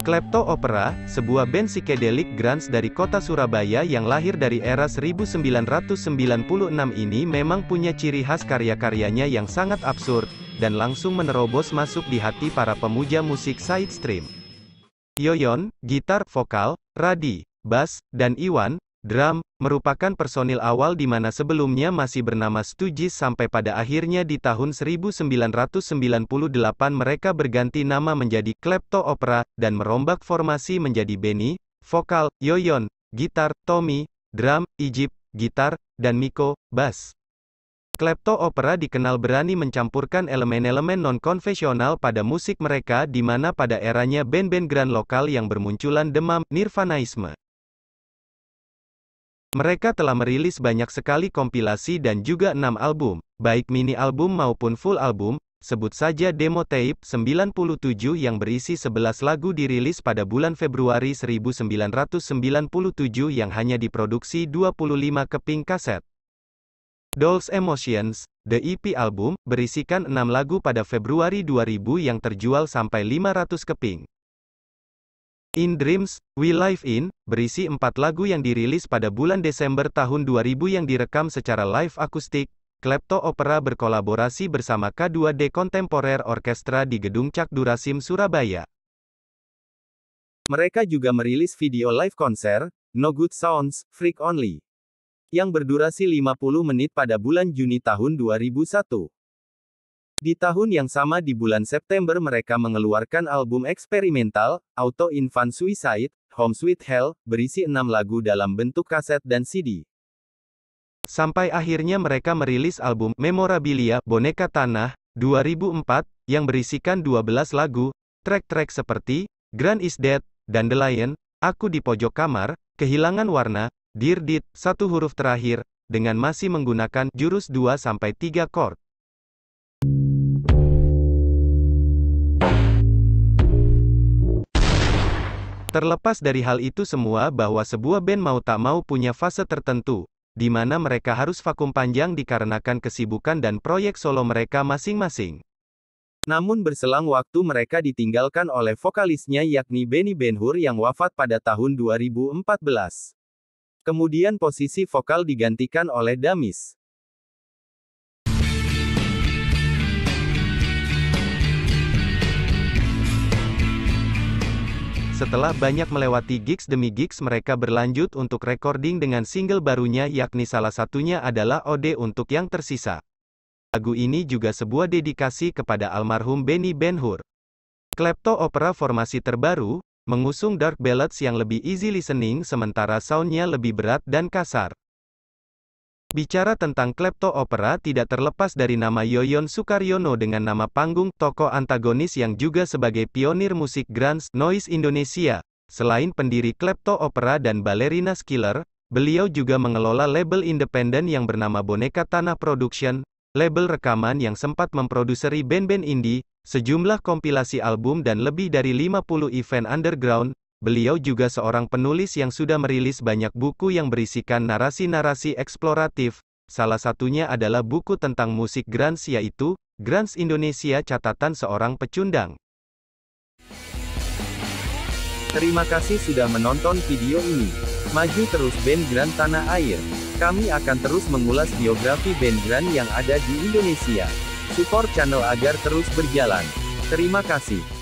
Klepto Opera, sebuah band psychedelic grunge dari kota Surabaya yang lahir dari era 1996 ini memang punya ciri khas karya-karyanya yang sangat absurd, dan langsung menerobos masuk di hati para pemuja musik sidestream. Yoyon, gitar, vokal, Radi, bass, dan Iwan, Drum, merupakan personil awal di mana sebelumnya masih bernama Stooges sampai pada akhirnya di tahun 1998 mereka berganti nama menjadi Klepto Opera, dan merombak formasi menjadi Benny, vokal, Yoyon, gitar, Tommy, drum, Egypt, gitar, dan Miko, bass. Klepto Opera dikenal berani mencampurkan elemen-elemen non-konvensional pada musik mereka di mana pada eranya band-band grand lokal yang bermunculan demam, nirvanaisme. Mereka telah merilis banyak sekali kompilasi dan juga enam album, baik mini album maupun full album, sebut saja demo tape 97 yang berisi 11 lagu dirilis pada bulan Februari 1997 yang hanya diproduksi 25 keping kaset. Dolls Emotions, The EP album, berisikan 6 lagu pada Februari 2000 yang terjual sampai 500 keping. In Dreams, We Live In, berisi empat lagu yang dirilis pada bulan Desember tahun 2000 yang direkam secara live akustik, Klepto Opera berkolaborasi bersama K2D Kontemporer Orkestra di Gedung Cak Durasim, Surabaya. Mereka juga merilis video live konser, No Good Sounds, Freak Only, yang berdurasi 50 menit pada bulan Juni tahun 2001. Di tahun yang sama di bulan September mereka mengeluarkan album eksperimental, Auto Infant Suicide, Home Sweet Hell, berisi enam lagu dalam bentuk kaset dan CD. Sampai akhirnya mereka merilis album Memorabilia Boneka Tanah 2004 yang berisikan 12 lagu, track-track seperti Grand Is Dead dan The Lion, Aku di Pojok Kamar, Kehilangan Warna, Dear Did, satu huruf terakhir, dengan masih menggunakan jurus 2-3 chord. Terlepas dari hal itu semua bahwa sebuah band mau tak mau punya fase tertentu, di mana mereka harus vakum panjang dikarenakan kesibukan dan proyek solo mereka masing-masing. Namun berselang waktu mereka ditinggalkan oleh vokalisnya yakni Benny Benhur yang wafat pada tahun 2014. Kemudian posisi vokal digantikan oleh Damis. Setelah banyak melewati gigs demi gigs mereka berlanjut untuk recording dengan single barunya yakni salah satunya adalah Ode untuk yang tersisa. Lagu ini juga sebuah dedikasi kepada almarhum Benny Ben Klepto Opera formasi terbaru, mengusung dark ballads yang lebih easy listening sementara soundnya lebih berat dan kasar. Bicara tentang klepto opera tidak terlepas dari nama Yoyon Sukaryono dengan nama panggung, Toko antagonis yang juga sebagai pionir musik Grunge Noise Indonesia. Selain pendiri klepto opera dan balerina skiller, beliau juga mengelola label independen yang bernama Boneka Tanah Production, label rekaman yang sempat memproduseri band-band indie, sejumlah kompilasi album dan lebih dari 50 event underground, Beliau juga seorang penulis yang sudah merilis banyak buku yang berisikan narasi-narasi eksploratif, salah satunya adalah buku tentang musik grunge yaitu, Grunge Indonesia Catatan Seorang Pecundang. Terima kasih sudah menonton video ini. Maju terus band Grand Tanah Air. Kami akan terus mengulas biografi band Grand yang ada di Indonesia. Support channel agar terus berjalan. Terima kasih.